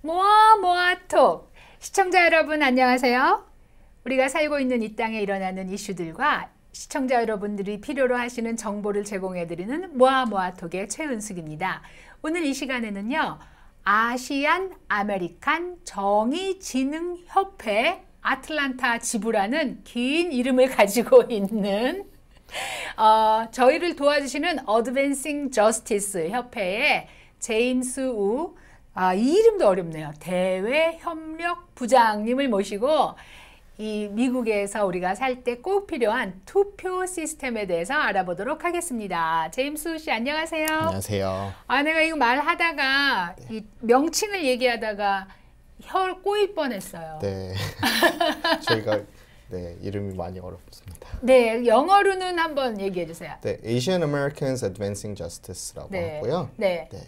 모아 모아톡 시청자 여러분 안녕하세요. 우리가 살고 있는 이 땅에 일어나는 이슈들과 시청자 여러분들이 필요로 하시는 정보를 제공해드리는 모아 모아톡의 최은숙입니다. 오늘 이 시간에는요. 아시안 아메리칸 정의진흥협회 아틀란타 지부라는 긴 이름을 가지고 있는 어, 저희를 도와주시는 어드밴싱 저스티스 협회의 제임스 우 아, 이 이름도 어렵네요. 대외협력부장님을 모시고 이 미국에서 우리가 살 때 꼭 필요한 투표 시스템에 대해서 알아보도록 하겠습니다. 제임스 씨 안녕하세요. 안녕하세요. 아 내가 이거 말하다가 이 명칭을 얘기하다가 혈 꼬일 뻔했어요. 네. 저희가 네 이름이 많이 어렵습니다. 네 영어로는 한번 얘기해 주세요. 네 Asian Americans Advancing Justice라고 네. 하고요. 네. 네.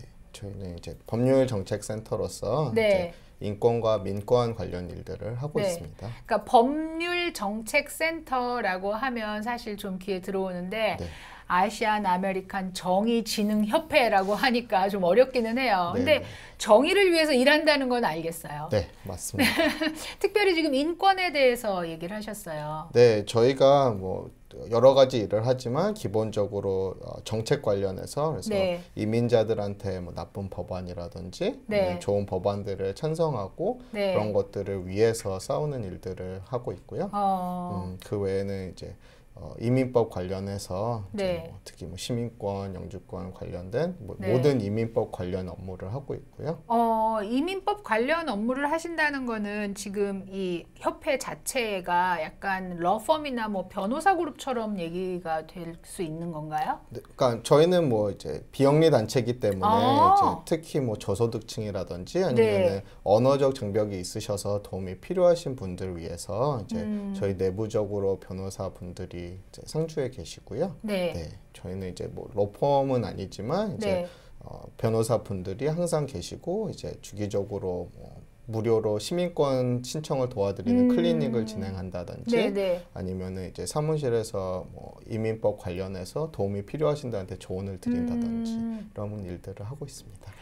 저희는 이제 법률 정책 센터로서 네. 인권과 민권 관련 일들을 하고 네. 있습니다. 그러니까 법률 정책 센터라고 하면 사실 좀 귀에 들어오는데 네. 아시안 아메리칸 정의진흥협회라고 하니까 좀 어렵기는 해요. 네 근데 정의를 위해서 일한다는 건 알겠어요. 네, 맞습니다. 특별히 지금 인권에 대해서 얘기를 하셨어요. 네, 저희가 뭐 여러 가지 일을 하지만 기본적으로 어, 정책 관련해서 그래서 네. 이민자들한테 뭐 나쁜 법안이라든지 네. 좋은 법안들을 찬성하고 네. 그런 것들을 위해서 싸우는 일들을 하고 있고요. 어... 음, 그 외에는 이제 어, 이민법 관련해서 네. 뭐 특히 뭐 시민권, 영주권 관련된 뭐 네. 모든 이민법 관련 업무를 하고 있고요. 어, 이민법 관련 업무를 하신다는 거는 지금 이 협회 자체가 약간 러펌이나 뭐 변호사 그룹처럼 얘기가 될 수 있는 건가요? 네, 그러니까 저희는 뭐 이제 비영리 단체이기 때문에 아 특히 뭐 저소득층이라든지 아니면 네. 언어적 장벽이 있으셔서 도움이 필요하신 분들 위해서 이제 음. 저희 내부적으로 변호사 분들이 여기 상주에 계시고요. 네. 네. 저희는 이제 뭐 로펌은 아니지만 이제 네. 어, 변호사분들이 항상 계시고 이제 주기적으로 뭐 무료로 시민권 신청을 도와드리는 음. 클리닉을 진행한다든지 네네. 네. 아니면은 이제 사무실에서 뭐 이민법 관련해서 도움이 필요하신 다는데 조언을 드린다든지 음. 이런 일들을 하고 있습니다.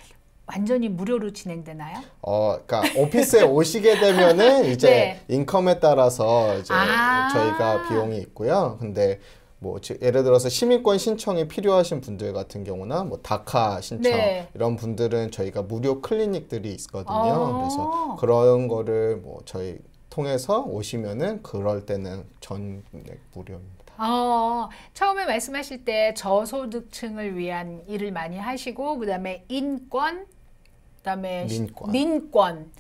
완전히 무료로 진행되나요? 어, 그러니까 오피스에 오시게 되면은 이제 네. 인컴에 따라서 이제 아 저희가 비용이 있고요. 근데 뭐 예를 들어서 시민권 신청이 필요하신 분들 같은 경우나 뭐 다카 신청 네. 이런 분들은 저희가 무료 클리닉들이 있거든요. 아 그래서 그런 거를 뭐 저희 통해서 오시면은 그럴 때는 전 무료입니다. 어, 처음에 말씀하실 때 저소득층을 위한 일을 많이 하시고 그다음에 인권 그다음에 민권. 민권.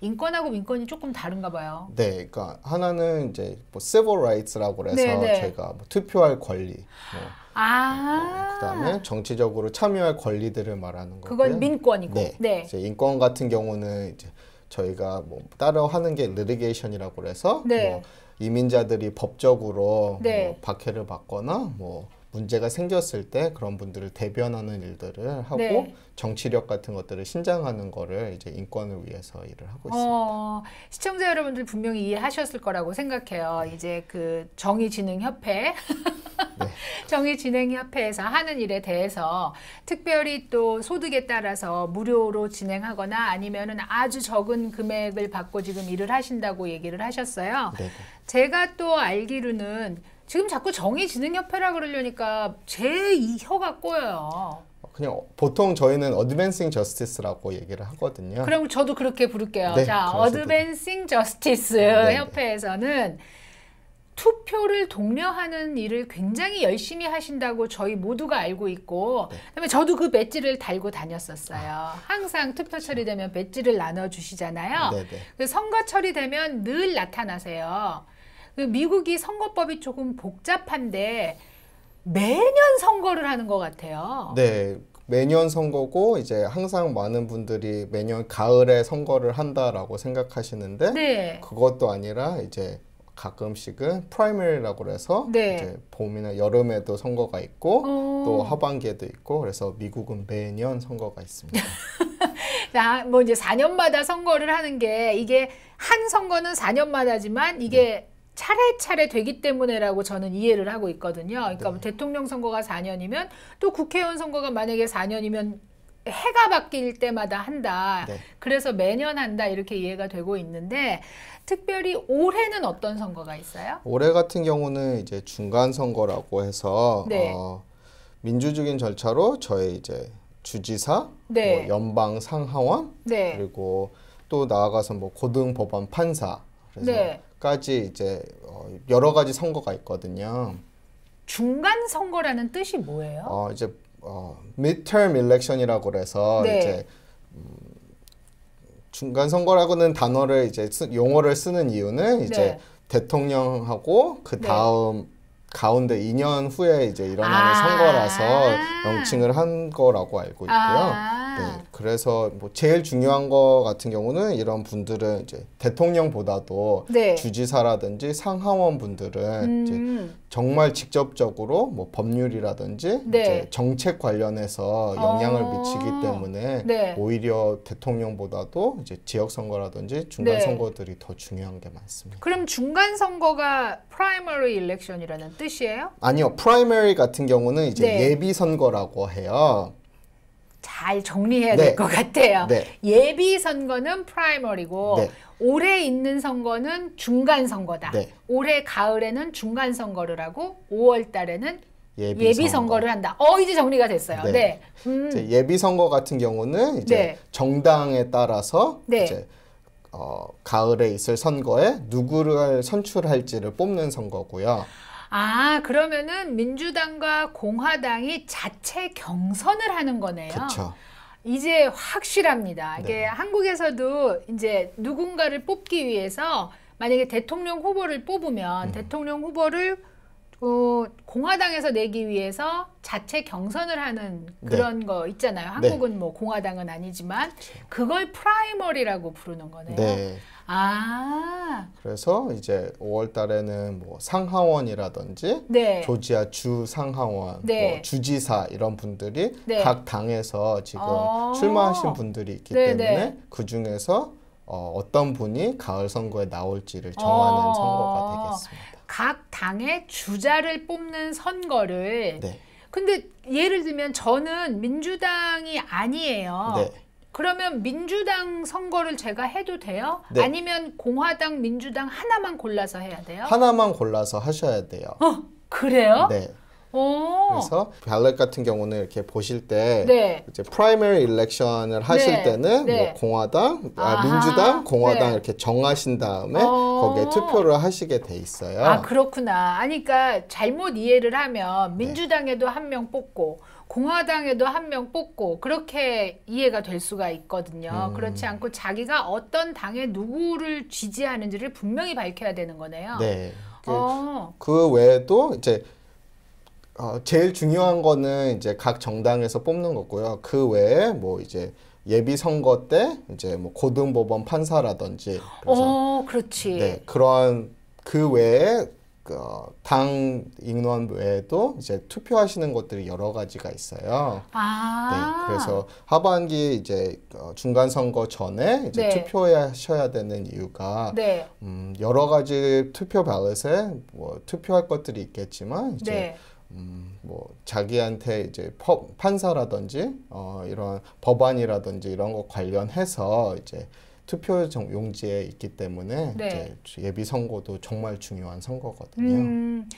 인권하고 민권이 조금 다른가 봐요. 네, 그러니까 하나는 이제 뭐 civil rights라고 해서 네네. 제가 뭐 투표할 권리, 뭐 아~ 어, 그다음에 정치적으로 참여할 권리들을 말하는 거고요. 그건 민권이고, 네, 네. 이제 인권 같은 경우는 이제 저희가 뭐 따로 하는 게 litigation이라고 해서 네. 뭐 이민자들이 법적으로 뭐 네. 뭐 박해를 받거나 뭐 문제가 생겼을 때 그런 분들을 대변하는 일들을 하고 네. 정치력 같은 것들을 신장하는 거를 이제 인권을 위해서 일을 하고 어, 있습니다. 어, 시청자 여러분들 분명히 이해하셨을 거라고 생각해요. 이제 그 정의진흥협회 네. 정의진행협회에서 하는 일에 대해서 특별히 또 소득에 따라서 무료로 진행하거나 아니면은 아주 적은 금액을 받고 지금 일을 하신다고 얘기를 하셨어요. 네. 네. 제가 또 알기로는 지금 자꾸 정의진흥협회라 그러려니까 제 혀가 꼬여요. 그냥 보통 저희는 어드밴싱 저스티스라고 얘기를 하거든요. 그럼 저도 그렇게 부를게요. 네, 자, 어드밴싱 저스티스 네, 네. 협회에서는 투표를 독려하는 일을 굉장히 열심히 하신다고 저희 모두가 알고 있고 네. 그다음에 저도 그 배지를 달고 다녔었어요. 아. 항상 투표철이 되면 배지를 나눠 주시잖아요. 네, 그 선거철이 되면 늘 나타나세요. 그 미국이 선거법이 조금 복잡한데 매년 선거를 하는 것 같아요. 네. 매년 선거고 이제 항상 많은 분들이 매년 가을에 선거를 한다라고 생각하시는데 네. 그것도 아니라 이제 가끔씩은 프라이머리라고 해서 네. 이제 봄이나 여름에도 선거가 있고 어... 또 하반기에도 있고 그래서 미국은 매년 선거가 있습니다. 뭐 이제 4년마다 선거를 하는 게 이게 한 선거는 4년마다지만 이게 네. 차례차례 되기 때문에라고 저는 이해를 하고 있거든요. 그러니까 네. 대통령 선거가 4년이면 또 국회의원 선거가 만약에 4년이면 해가 바뀔 때마다 한다. 네. 그래서 매년 한다 이렇게 이해가 되고 있는데 특별히 올해는 어떤 선거가 있어요? 올해 같은 경우는 이제 중간 선거라고 해서 네. 어, 민주적인 절차로 저의 이제 주지사, 네. 뭐 연방 상하원 네. 그리고 또 나아가서 뭐 고등 법원 판사 그래서 네. 까지 이제 어, 여러 가지 선거가 있거든요. 중간 선거라는 뜻이 뭐예요? 어, 이제 어, midterm election이라고 그서 네. 이제 음, 중간 선거라고는 단어를 이제 쓰, 용어를 쓰는 이유는 이제 네. 대통령하고 그 네. 다음 네. 가운데 2년 후에 이제 일어나는 아 선거라서 명칭을 한 거라고 알고 있고요. 아 네, 아. 그래서 뭐 제일 중요한 거 같은 경우는 이런 분들은 이제 대통령보다도 네. 주지사라든지 상하원 분들은 음. 이제 정말 직접적으로 뭐 법률이라든지 네. 이제 정책 관련해서 영향을 어. 미치기 아. 때문에 네. 오히려 대통령보다도 이제 지역 선거라든지 중간 네. 선거들이 더 중요한 게 많습니다. 그럼 중간 선거가 프라이머리 일렉션이라는 뜻이에요? 아니요, 프라이머리 같은 경우는 이제 네. 예비 선거라고 해요. 잘 정리해야 네. 될것 같아요. 네. 예비 선거는 프라이머리고 네. 올해 있는 선거는 중간 선거다. 올해 가을에는 중간 선거를 하고 5월 달에는 예비, 예비 선거. 를 한다. 어 이제 정리가 됐어요. 네. 네. 음. 예비 선거 같은 경우는 이제 네. 정당에 따라서 네. 이제 어, 가을에 있을 선거에 누구를 선출할지를 뽑는 선거고요. 아, 그러면은 민주당과 공화당이 자체 경선을 하는 거네요. 그렇죠. 이제 확실합니다. 이게 네. 한국에서도 이제 누군가를 뽑기 위해서 만약에 대통령 후보를 뽑으면 음. 대통령 후보를 어, 공화당에서 내기 위해서 자체 경선을 하는 네. 그런 네. 거 있잖아요. 네. 한국은 네. 뭐 공화당은 아니지만 그걸 프라이머리라고 부르는 거네요. 네. 아. 그래서 이제 5월 달에는 뭐 상하원이라든지 네. 조지아 주 상하원, 네. 뭐 주지사 이런 분들이 각 당에서 지금 어 출마하신 분들이 있기 때문에 그 중에서 어, 어떤 분이 가을 선거에 나올지를 정하는 어 선거가 되겠습니다. 각 당의 주자를 뽑는 선거를 네. 근데 예를 들면 저는 민주당이 아니에요. 네. 그러면 민주당 선거를 제가 해도 돼요? 네. 아니면 공화당, 민주당 하나만 골라서 해야 돼요? 하나만 골라서 하셔야 돼요. 어, 그래요? 네. 오. 어. 그래서 발렛 같은 경우는 이렇게 보실 때 네. 이제 프라이머리 일렉션을 하실 네. 때는 뭐 네. 뭐 공화당, 아, 민주당, 공화당 네. 이렇게 정하신 다음에 어. 거기에 어. 투표를 하시게 돼 있어요. 아 그렇구나. 아니까 그러니까 잘못 이해를 하면 네. 민주당에도 네. 한명 뽑고 공화당에도 한 명 뽑고 그렇게 이해가 될 수가 있거든요. 음. 그렇지 않고 자기가 어떤 당에 누구를 지지하는지를 분명히 밝혀야 되는 거네요. 네. 그, 어. 그 외에도 이제 어, 제일 중요한 거는 이제 각 정당에서 뽑는 거고요. 그 외에 뭐 이제 예비 선거 때 이제 뭐 고등법원 판사라든지 그래서 어, 그렇지. 네, 그런 그 외에 그당 인원 외에도 이제 투표하시는 것들이 여러 가지가 있어요. 아. 네, 그래서 하반기 이제 어, 중간 선거 전에 이제 네. 투표하셔야 되는 이유가 네. 음, 여러 가지 투표 발렛에 뭐 투표할 것들이 있겠지만 이제 네. 음, 뭐 자기한테 이제 퍼, 판사라든지 어, 이런 법안이라든지 이런 거 관련해서 이제 투표 용지에 있기 때문에 네. 이제 예비 선거도 정말 중요한 선거거든요. 음,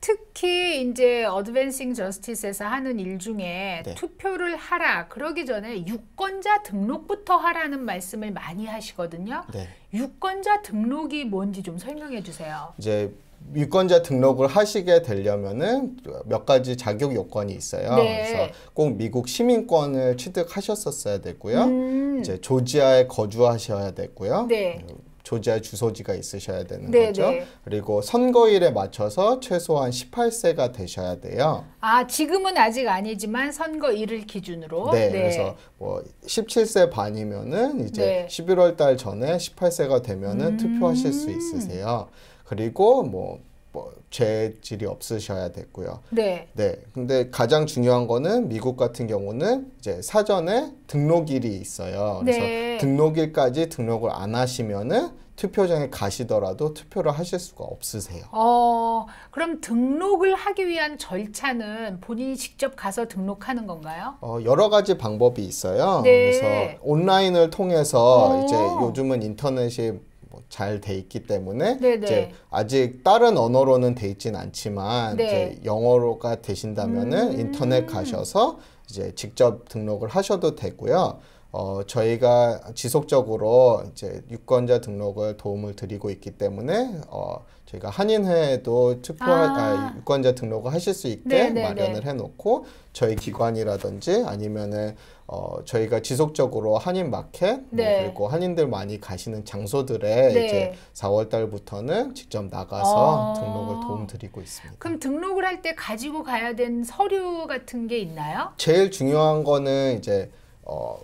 특히 이제 어드밴싱 저스티스에서 하는 일 중에 네. 투표를 하라 그러기 전에 유권자 등록부터 하라는 말씀을 많이 하시거든요. 네. 유권자 등록이 뭔지 좀 설명해 주세요. 이제 유권자 등록을 하시게 되려면은 몇 가지 자격 요건이 있어요. 네. 그래서 꼭 미국 시민권을 취득하셨었어야 되고요. 음. 이제 조지아에 거주하셔야 되고요. 네. 조지아 주소지가 있으셔야 되는 네, 거죠. 네. 그리고 선거일에 맞춰서 최소한 18세가 되셔야 돼요. 아, 지금은 아직 아니지만 선거일을 기준으로. 네, 네. 그래서 뭐 17세 반이면은 이제 11월 달 전에 18세가 되면은 음... 투표하실 수 있으세요. 그리고 뭐, 뭐 죄질이 없으셔야 됐고요. 네. 네. 근데 가장 중요한 거는 미국 같은 경우는 이제 사전에 등록일이 있어요. 그래서 네. 등록일까지 등록을 안 하시면은 투표장에 가시더라도 투표를 하실 수가 없으세요. 어, 그럼 등록을 하기 위한 절차는 본인이 직접 가서 등록하는 건가요? 어, 여러 가지 방법이 있어요. 네. 그래서 온라인을 통해서 오. 이제 요즘은 인터넷이 잘돼 있기 때문에 네네. 네. 이제 아직 다른 언어로는 돼 있진 않지만 네. 이제 영어로가 되신다면은 음 인터넷 가셔서 이제 직접 등록을 하셔도 되고요. 어, 저희가 지속적으로 이제 유권자 등록을 도움을 드리고 있기 때문에 어, 저희가 한인회에도 투표 아. 아, 유권자 등록을 하실 수 있게 네네네. 네, 네. 마련을 해놓고 저희 기관이라든지 아니면은 어, 저희가 지속적으로 한인 마켓 뭐 네. 그리고 한인들 많이 가시는 장소들에 네. 이제 4월 달부터는 직접 나가서 어... 등록을 도움드리고 있습니다. 그럼 등록을 할 때 가지고 가야 되는 서류 같은 게 있나요? 제일 중요한 거는 이제 어,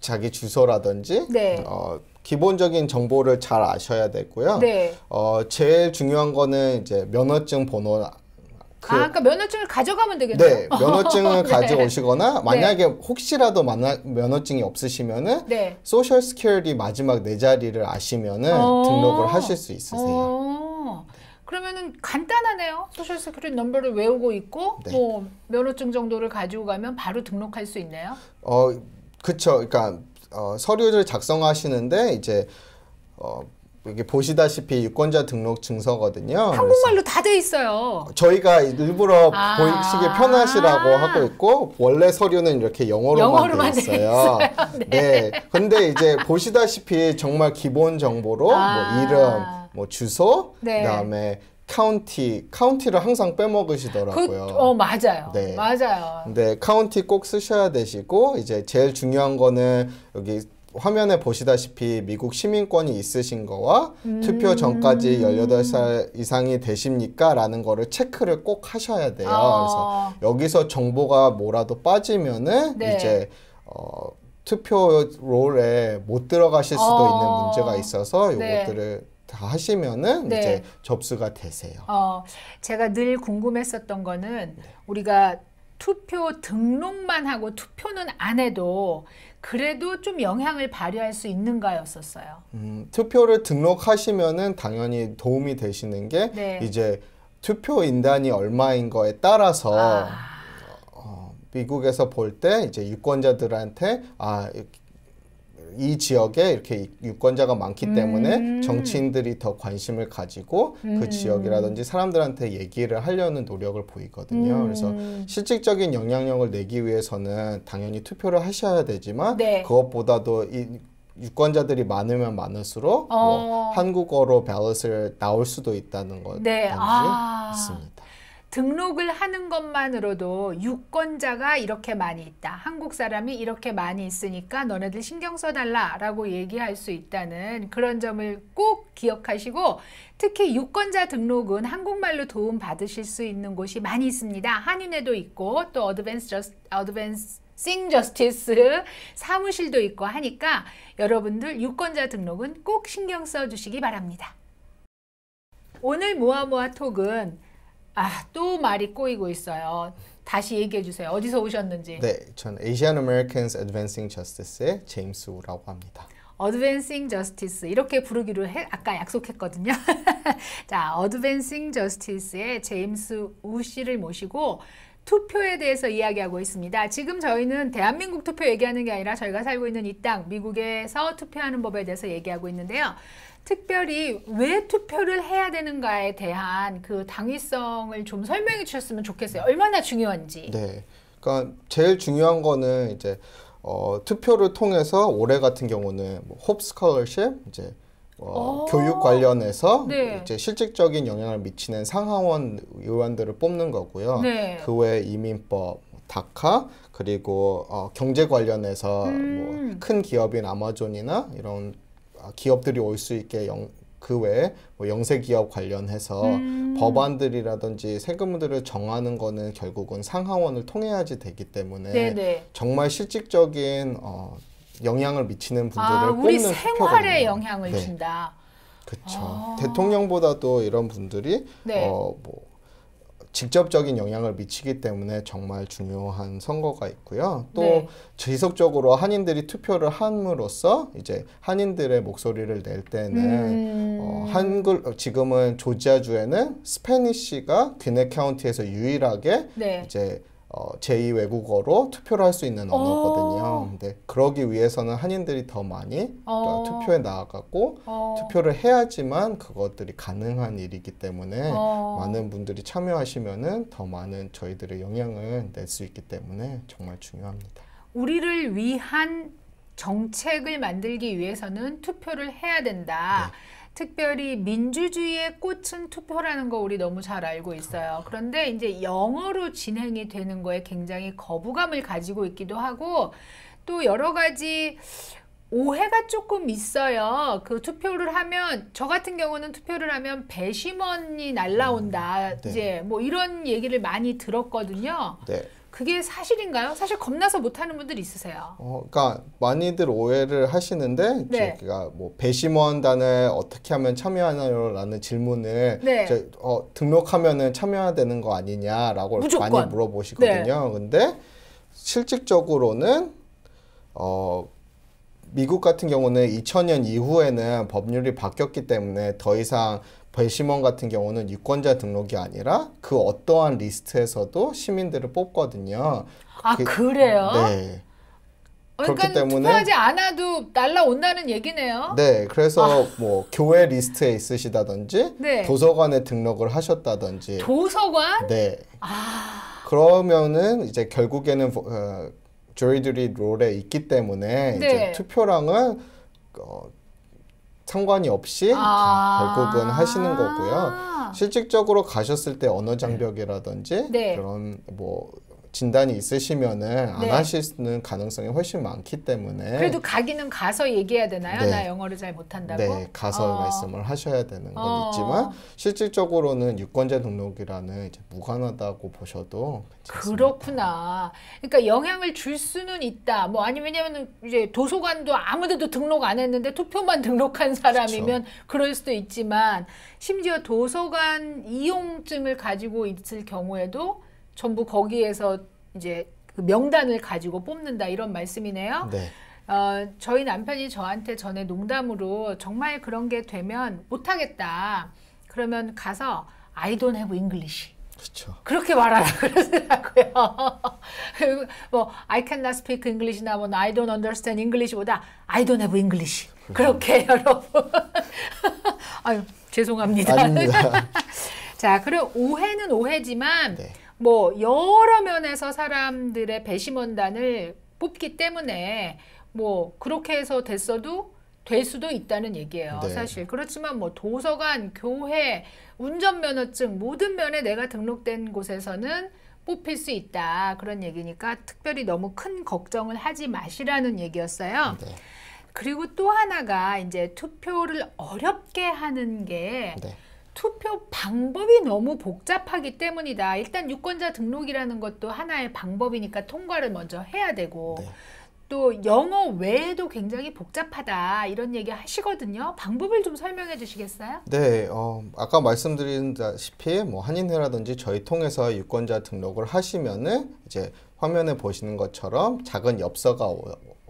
자기 주소라든지 네. 어, 기본적인 정보를 잘 아셔야 되고요. 네. 어, 제일 중요한 거는 이제 면허증 번호 그, 아, 그러니까 면허증을 가져가면 되겠네요. 네, 면허증을 네. 가져오시거나 만약에 네. 혹시라도 만화, 면허증이 없으시면은 네. 소셜 스퀘어리 마지막 네 자리를 아시면은 어. 등록을 하실 수 있으세요. 어. 그러면은 간단하네요. 소셜 스크린 넘버를 외우고 있고 네. 뭐 면허증 정도를 가지고 가면 바로 등록할 수 있네요. 어, 그쵸. 그러니까 어, 서류를 작성하시는데 이제 어, 이게 보시다시피 유권자 등록 증서거든요. 한국말로 다 돼 있어요. 저희가 일부러 아 보시기 편하시라고 하고 있고 원래 서류는 이렇게 영어로만 돼 있어요. 네. 네. 근데 이제 보시다시피 정말 기본 정보로 아뭐 이름, 뭐 주소, 네. 그다음에 카운티 카운티를 항상 빼먹으시더라고요. 그, 어 맞아요. 네 맞아요. 근데 카운티 꼭 쓰셔야 되시고 이제 제일 중요한 거는 여기 화면에 보시다시피 미국 시민권이 있으신 거와 음 투표 전까지 18살 이상이 되십니까? 라는 거를 체크를 꼭 하셔야 돼요. 아 그래서 여기서 정보가 뭐라도 빠지면은 네. 이제 어, 투표 롤에 못 들어가실 수도 아 있는 문제가 있어서 네. 요것들을 네. 다 하시면은 네. 이제 접수가 되세요. 어, 제가 늘 궁금했었던 거는 네. 우리가 투표 등록만 하고 투표는 안 해도 그래도 좀 영향을 발휘할 수 있는가였었어요. 음, 투표를 등록하시면은 당연히 도움이 되시는 게 네. 이제 투표 인단이 얼마인 거에 따라서 아. 어, 미국에서 볼 때 이제 유권자들한테 아이 지역에 이렇게 유권자가 많기 때문에 음. 정치인들이 더 관심을 가지고 그 음. 그 지역이라든지 사람들한테 얘기를 하려는 노력을 보이거든요. 음. 그래서 실질적인 영향력을 내기 위해서는 당연히 투표를 하셔야 되지만 네. 그것보다도 이 유권자들이 많으면 많을수록 뭐 어. 뭐 한국어로 밸런스를 나올 수도 있다는 것까지 네. 아. 있습니다. 등록을 하는 것만으로도 유권자가 이렇게 많이 있다. 한국 사람이 이렇게 많이 있으니까 너네들 신경 써달라 라고 얘기할 수 있다는 그런 점을 꼭 기억하시고 특히 유권자 등록은 한국말로 도움 받으실 수 있는 곳이 많이 있습니다. 한인에도 있고 또 어드밴스 저스, 어드밴스 싱 저스티스 사무실도 있고 하니까 여러분들 유권자 등록은 꼭 신경 써주시기 바랍니다. 오늘 모아모아 톡은 아, 또 말이 꼬이고 있어요. 다시 얘기해 주세요. 어디서 오셨는지. 네, 전 Asian Americans Advancing Justice의 제임스 우라고 합니다. Advancing Justice 이렇게 부르기로 해, 아까 약속했거든요. 자, Advancing Justice의 제임스 우 씨를 모시고 투표에 대해서 이야기하고 있습니다. 지금 저희는 대한민국 투표 얘기하는 게 아니라 저희가 살고 있는 이 땅, 미국에서 투표하는 법에 대해서 얘기하고 있는데요. 특별히 왜 투표를 해야 되는가에 대한 그 당위성을 좀 설명해 주셨으면 좋겠어요. 얼마나 중요한지. 네. 그러니까 제일 중요한 거는 이제 어, 투표를 통해서 올해 같은 경우는 뭐홉 스컬러십 이제 어, 교육 관련해서 네. 이제 실질적인 영향을 미치는 상하원 의원들을 뽑는 거고요. 네. 그외 이민법, 뭐 다카 그리고 어, 경제 관련해서 뭐 음. 뭐큰 기업인 아마존이나 이런 아, 기업들이 올 수 있게 영, 그 외에 뭐 영세 기업 관련해서 음. 법안들이라든지 세금들을 정하는 거는 결국은 상하원을 통해야지 되기 때문에 네네. 네. 정말 실질적인 어, 영향을 미치는 아, 분들을 아, 우리 생활에 표거든요 영향을 네. 준다. 그렇죠. 아. 대통령보다도 이런 분들이 네. 어뭐 직접적인 영향을 미치기 때문에 정말 중요한 선거가 있고요. 또 네. 지속적으로 한인들이 투표를 함으로써 이제 한인들의 목소리를 낼 때는 음... 어, 한글 어, 지금은 조지아주에는 스페니쉬가 귀네 카운티에서 유일하게 네. 이제 어, 제2 외국어로 투표를 할 수 있는 어. 언어거든요. 근데 그러기 위해서는 한인들이 더 많이 어. 어. 투표에 나아가고 어. 투표를 해야지만 그것들이 가능한 일이기 때문에 어. 많은 분들이 참여하시면은 더 많은 저희들의 영향을 낼 수 있기 때문에 정말 중요합니다. 우리를 위한 정책을 만들기 위해서는 투표를 해야 된다. 네. 특별히 민주주의의 꽃은 투표라는 거 우리 너무 잘 알고 있어요. 그런데 이제 영어로 진행이 되는 거에 굉장히 거부감을 가지고 있기도 하고 또 여러 가지 오해가 조금 있어요. 그 투표를 하면 저 같은 경우는 투표를 하면 배심원이 날라온다. 음, 네. 이제 뭐 이런 얘기를 많이 들었거든요. 네. 그게 사실인가요? 사실 겁나서 못하는 분들 있으세요. 어, 그러니까 많이들 오해를 하시는데 네. 제가 뭐 배심원단에 어떻게 하면 참여하나요라는 질문을 네. 제, 어, 등록하면은 참여해야 되는 거 아니냐라고 무조건. 많이 물어보시거든요. 네. 근데 실질적으로는 어 미국 같은 경우는 2000년 이후에는 법률이 바뀌었기 때문에 더 이상 배심원 같은 경우는 유권자 등록이 아니라 그 어떠한 리스트에서도 시민들을 뽑거든요. 아 그, 그래요? 네. 그러니까 때문에 투표하지 않아도 날라온다는 얘기네요. 네, 그래서 아. 뭐 교회 리스트에 있으시다든지 네. 도서관에 등록을 하셨다든지 도서관? 네. 아. 그러면은 이제 결국에는 어, 저희들이 롤에 있기 때문에 네. 이제 투표랑은 어, 상관이 없이 아 결국은 하시는 거고요. 실질적으로 가셨을 때 언어 장벽이라든지 네. 그런 뭐 진단이 있으시면은 안 네. 하시는 가능성이 훨씬 많기 때문에 그래도 가기는 가서 얘기해야 되나요? 네. 나 영어를 잘 못한다고? 네, 가서 어. 말씀을 하셔야 되는 건 어. 있지만 실질적으로는 유권자 등록이라는 이제 무관하다고 보셔도 괜찮습니다. 그렇구나. 그러니까 영향을 줄 수는 있다. 뭐 아니 왜냐면 이제 도서관도 아무데도 등록 안 했는데 투표만 등록한 사람이면 그렇죠. 그럴 수도 있지만 심지어 도서관 이용증을 가지고 있을 경우에도 전부 거기에서 이제 그 명단을 가지고 뽑는다 이런 말씀이네요. 네. 어, 저희 남편이 저한테 전에 농담으로 정말 그런 게 되면 못하겠다. 그러면 가서 I don't have English. 그렇죠. 그렇게 말하라 그러더라고요. 뭐 I cannot speak English나 뭐 I don't understand English보다 I don't have English. 그렇게 여러분. 아유 죄송합니다. 아닙니다. 자 그리고 오해는 오해지만 네. 뭐 여러 면에서 사람들의 배심원단을 뽑기 때문에 뭐 그렇게 해서 됐어도 될 수도 있다는 얘기예요. 네. 사실 그렇지만 뭐 도서관, 교회, 운전면허증 모든 면에 내가 등록된 곳에서는 뽑힐 수 있다 그런 얘기니까 특별히 너무 큰 걱정을 하지 마시라는 얘기였어요. 네. 그리고 또 하나가 이제 투표를 어렵게 하는 게 네. 투표 방법이 너무 복잡하기 때문이다. 일단 유권자 등록이라는 것도 하나의 방법이니까 통과를 먼저 해야 되고 네. 또 영어 외에도 굉장히 복잡하다 이런 얘기 하시거든요. 방법을 좀 설명해 주시겠어요? 네, 어, 아까 말씀드린다시피 뭐 한인회라든지 저희 통해서 유권자 등록을 하시면은 이제 화면에 보시는 것처럼 작은 엽서가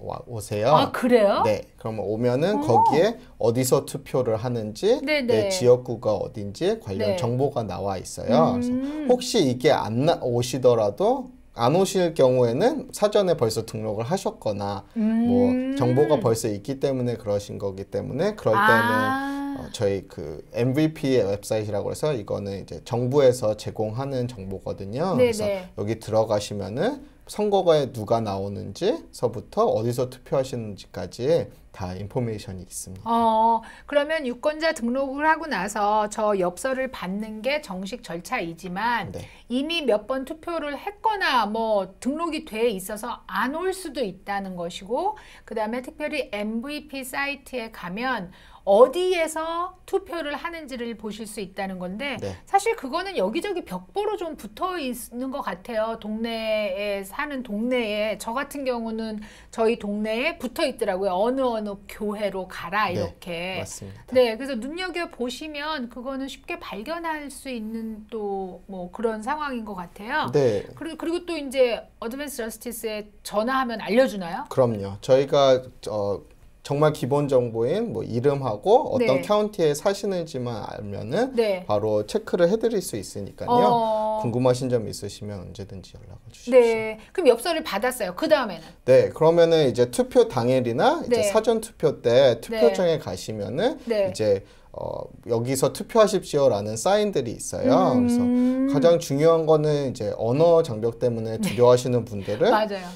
와, 오세요. 아 그래요? 네. 그러면 오면은 오. 거기에 어디서 투표를 하는지, 내 네, 지역구가 어딘지 관련 네. 정보가 나와 있어요. 음. 혹시 이게 안 나, 오시더라도 안 오실 경우에는 사전에 벌써 등록을 하셨거나 뭐 음. 뭐 정보가 벌써 있기 때문에 그러신 거기 때문에 그럴 아. 때는 아. 어, 저희 그 MVP의 웹사이트라고 해서 이거는 이제 정부에서 제공하는 정보거든요. 네네. 그래서 여기 들어가시면은 선거가에 누가 나오는지서부터 어디서 투표하시는지까지 다 인포메이션이 있습니다. 어, 그러면 유권자 등록을 하고 나서 저 엽서를 받는 게 정식 절차이지만 네. 이미 몇 번 투표를 했거나 뭐 등록이 돼 있어서 안 올 수도 있다는 것이고 그 다음에 특별히 MVP 사이트에 가면 어디에서 투표를 하는지를 보실 수 있다는 건데 네. 사실 그거는 여기저기 벽보로 좀 붙어 있는 것 같아요. 동네에 사는 동네에 저 같은 경우는 저희 동네에 붙어 있더라고요. 어느 어느 교회로 가라 네, 이렇게. 네, 맞습니다. 네, 그래서 눈여겨 보시면 그거는 쉽게 발견할 수 있는 또 뭐 그런 상황인 것 같아요. 네. 그리고 그리고 또 이제 어드밴스 저스티스에 전화하면 알려주나요? 그럼요. 저희가 어, 정말 기본 정보인 뭐 이름하고 어떤 네. 카운티에 사시는지만 알면은 네. 바로 체크를 해드릴 수 있으니까요. 어... 궁금하신 점 있으시면 언제든지 연락을 주십시오. 네, 그럼 엽서를 받았어요. 그 다음에는? 네, 그러면은 이제 투표 당일이나 이제 네. 사전 투표 때 투표장에 네. 가시면은 네. 이제 어, 여기서 투표하십시오라는 사인들이 있어요. 음... 그래서 가장 중요한 거는 이제 언어 장벽 때문에 두려워하시는 분들은 맞아요.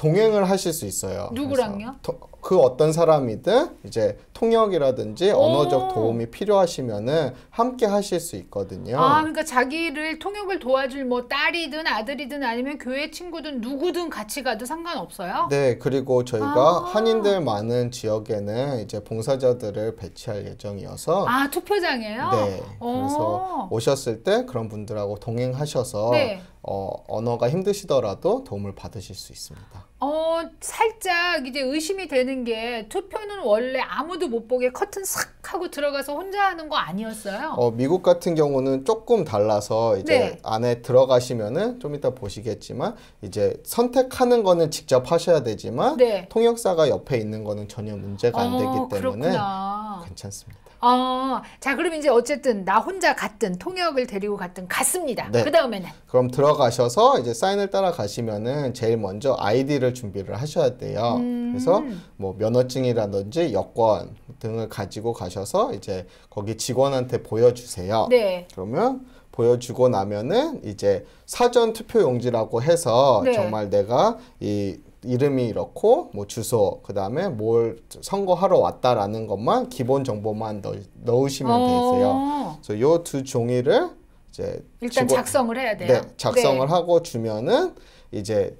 동행을 하실 수 있어요. 누구랑요? 도, 그 어떤 사람이든 이제 통역이라든지 언어적 도움이 필요하시면은 함께 하실 수 있거든요. 아, 그러니까 자기를 통역을 도와줄 뭐 딸이든 아들이든 아니면 교회 친구든 누구든 같이 가도 상관없어요? 네, 그리고 저희가 아. 한인들 많은 지역에는 이제 봉사자들을 배치할 예정이어서 아, 투표장이에요? 네. 그래서 오. 셨을때 그런 분들하고 동행하셔서 네. 어, 언어가 힘드시더라도 도움을 받으실 수 있습니다. 어, 살짝 이제 의심이 되는 게 투표는 원래 아무도 못 보게 커튼 싹 하고 들어가서 혼자 하는 거 아니었어요? 어, 미국 같은 경우는 조금 달라서 이제 네. 안에 들어가시면은 좀 이따 보시겠지만 이제 선택하는 거는 직접 하셔야 되지만 네. 통역사가 옆에 있는 거는 전혀 문제가 안 되기 어, 때문에 그렇구나. 괜찮습니다. 어, 자 그럼 이제 어쨌든 나 혼자 갔든 통역을 데리고 갔든 갔습니다. 네. 그 다음에는 그럼 들어가셔서 이제 사인을 따라 가시면은 제일 먼저 아이디를 준비를 하셔야 돼요. 음. 그래서 뭐 면허증이라든지 여권 등을 가지고 가셔서 이제 거기 직원한테 보여주세요. 네. 그러면 보여주고 나면은 이제 사전 투표 용지라고 해서 네. 정말 내가 이 이름이 이렇고 뭐 주소 그다음에 뭘 선거하러 왔다라는 것만 기본 정보만 넣, 으시면 되세요. 어. 그래서 요두 종이를 이제 일단 직원, 작성을 해야 돼요. 네, 작성을 네. 하고 주면은 이제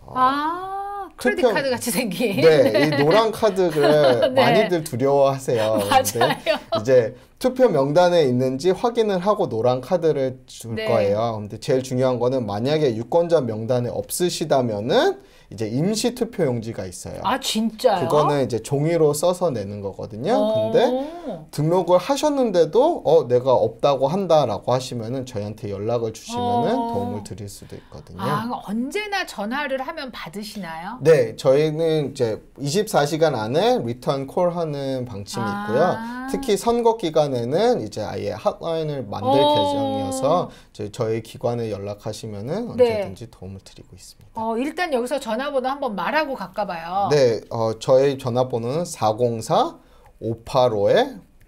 어, 아. 크레딧 카드 같이 생긴. 네, 네, 이 노란 카드를 네. 많이들 두려워하세요. 맞아요. 이제 투표 명단에 있는지 확인을 하고 노란 카드를 줄 네. 거예요. 근데 제일 중요한 거는 만약에 유권자 명단에 없으시다면은 이제 임시 투표용지가 있어요. 아 진짜요? 그거는 이제 종이로 써서 내는 거거든요. 어. 근데 등록을 하셨는데도 어 내가 없다고 한다라고 하시면은 저희한테 연락을 주시면은 어 도움을 드릴 수도 있거든요. 아 언제나 전화를 하면 받으시나요? 네, 저희는 이제 24시간 안에 리턴 콜하는 방침이 아 있고요. 특히 선거 기간 다음에는 이제 아예 핫라인을 만들 어. 계정이어서 저희 기관에 연락하시면은 네. 언제든지 도움을 드리고 있습니다. 어, 일단 여기서 전화번호 한번 말하고 갈까 봐요. 네, 어, 저희 전화번호는 404 5 8 5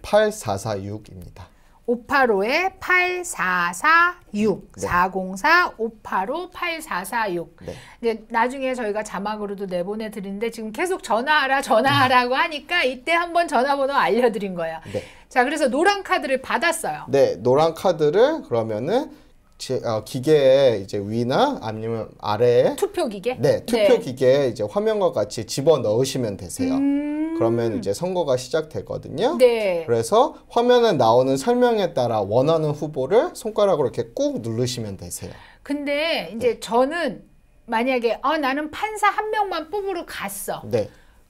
8446입니다. 585에 8446, 네. 404, 585, 8446. 네. 이제 나중에 저희가 자막으로도 내보내 드리는데 지금 계속 전화하라, 전화하라고 하니까 이때 한번 전화번호 알려드린 거예요. 네. 자, 그래서 노란 카드를 받았어요. 네, 노란 카드를 그러면은 제, 어, 기계의 이제 위나 아니면 아래에 투표 기계? 네, 투표 네. 기계에 이제 화면과 같이 집어 넣으시면 되세요. 음 그러면 이제 선거가 시작되거든요. 네. 그래서 화면에 나오는 설명에 따라 원하는 후보를 손가락으로 이렇게 꾹 누르시면 되세요. 근데 이제 네. 저는 만약에 어, 나는 판사 한 명만 뽑으러 갔어. 네.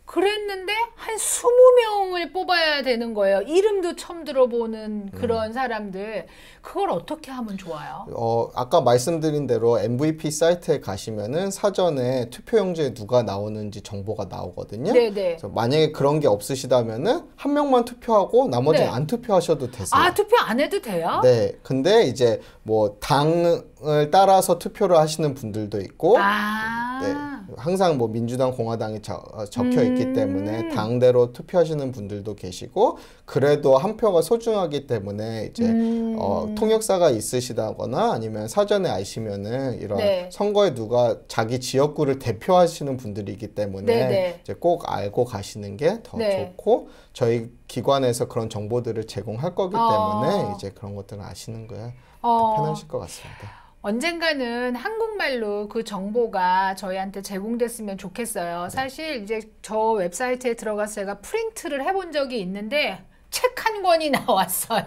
그랬는데 한 20명을 뽑아야 되는 거예요. 이름도 처음 들어보는 음. 그런 음. 사람들. 그걸 어떻게 하면 좋아요? 어, 아까 말씀드린 대로 MVP 사이트에 가시면은 사전에 투표용지에 누가 나오는지 정보가 나오거든요. 네네. 네. 만약에 그런 게 없으시다면은 한 명만 투표하고 나머지는 네. 안 투표하셔도 되세요. 아, 투표 안 해도 돼요? 네. 근데 이제 뭐 당을 따라서 투표를 하시는 분들도 있고 아. 네. 항상 뭐 민주당 공화당이 저, 어, 적혀 있기 음. 때문에 당대로 투표하시는 분들도 계시고 그래도 한 표가 소중하기 때문에 이제 어, 음. 어, 통역사가 있으시다거나 아니면 사전에 아시면은 이런 네. 선거에 누가 자기 지역구를 대표하시는 분들이기 때문에 네네. 네. 이제 꼭 알고 가시는 게더 네. 좋고 저희 기관에서 그런 정보들을 제공할 거기 아. 때문에 어. 이제 그런 것들을 아시는 거예요 어. 편하실 것 같습니다. 언젠가는 한국말로 그 정보가 저희한테 제공됐으면 좋겠어요. 네. 사실 이제 저 웹사이트에 들어가서 제가 프린트를 해 본 적이 있는데 책한 권이 나왔어요.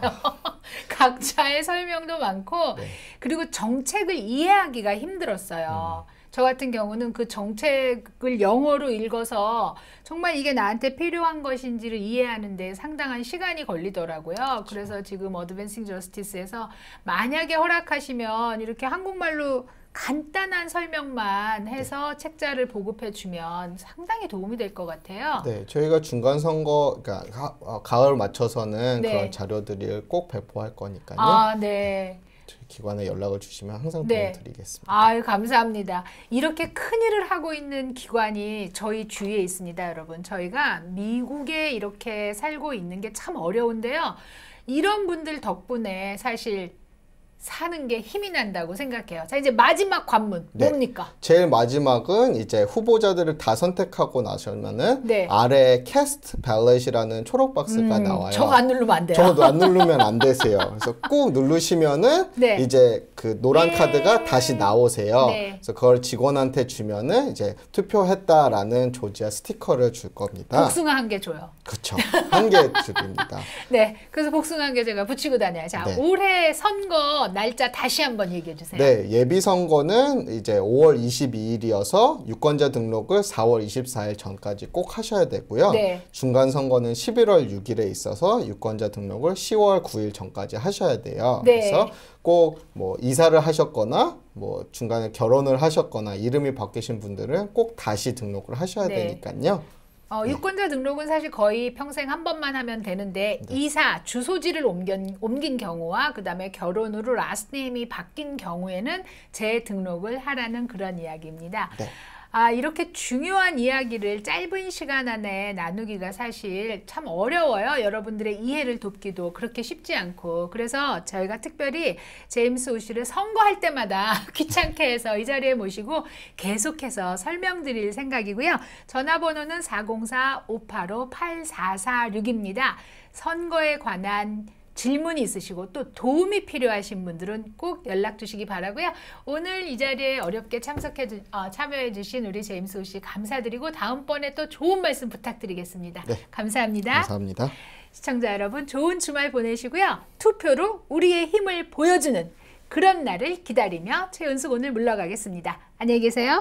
각자의 설명도 많고 네. 그리고 정책을 이해하기가 힘들었어요. 음. 저 같은 경우는 그 정책을 영어로 읽어서 정말 이게 나한테 필요한 것인지를 이해하는데 상당한 시간이 걸리더라고요. 그렇죠. 그래서 지금 어드밴싱 저스티스에서 만약에 허락하시면 이렇게 한국말로 간단한 설명만 네. 해서 네. 책자를 보급해 주면 상당히 도움이 될 것 같아요. 네, 저희가 중간 선거 그러니까 가, 어, 을 맞춰서는 네. 그런 자료들을 꼭 배포할 거니까요. 아, 네. 네. 기관에 연락을 주시면 항상 네. 도움드리겠습니다. 아유, 감사합니다. 이렇게 큰 일을 하고 있는 기관이 저희 주위에 있습니다, 여러분. 저희가 미국에 이렇게 살고 있는 게 참 어려운데요. 이런 분들 덕분에 사실 사는 게 힘이 난다고 생각해요. 자 이제 마지막 관문 네. 뭡니까? 제일 마지막은 이제 후보자들을 다 선택하고 나서면은 네. 아래 캐스트 밸런이라는 초록 박스가 음, 나와요. 저거 안 누르면 안 돼요. 저거 안 누르면 안 되세요. 그래서 꾹 누르시면은 네. 이제 그 노란 네. 카드가 다시 나오세요. 네. 그래서 그걸 직원한테 주면은 이제 투표했다라는 조지와 스티커를 줄 겁니다. 복숭아 한 개 줘요. 그렇죠. 한개드니다 네. 그래서 복숭아 한 개 제가 붙이고 다녀요. 자, 네. 올해 선거 날짜 다시 한번 얘기해 주세요. 네. 예비 선거는 이제 5월 22일이어서 유권자 등록을 4월 24일 전까지 꼭 하셔야 되고요. 네. 중간 선거는 11월 6일에 있어서 유권자 등록을 10월 9일 전까지 하셔야 돼요. 네. 그래서 꼭뭐 이사를 하셨거나 뭐 중간에 결혼을 하셨거나 이름이 바뀌신 분들은 꼭 다시 등록을 하셔야 네. 되니까요. 어, 네. 유권자 등록은 사실 거의 평생 한 번만 하면 되는데 네. 이사 주소지를 옮긴, 옮긴 경우와 그다음에 결혼으로 라스트네임이 바뀐 경우에는 재등록을 하라는 그런 이야기입니다. 네. 아, 이렇게 중요한 이야기를 짧은 시간 안에 나누기가 사실 참 어려워요. 여러분들의 이해를 돕기도 그렇게 쉽지 않고. 그래서 저희가 특별히 제임스 오시를 선거할 때마다 귀찮게 해서 이 자리에 모시고 계속해서 설명드릴 생각이고요. 전화번호는 404-585-8446입니다. 선거에 관한 질문이 있으시고 또 도움이 필요하신 분들은 꼭 연락 주시기 바라고요. 오늘 이 자리에 어렵게 참석해 주, 어, 참여해 주신 우리 제임스 씨 감사드리고 다음번에 또 좋은 말씀 부탁드리겠습니다. 네. 감사합니다. 감사합니다. 시청자 여러분 좋은 주말 보내시고요. 투표로 우리의 힘을 보여주는 그런 날을 기다리며 최은숙 오늘 물러가겠습니다. 안녕히 계세요.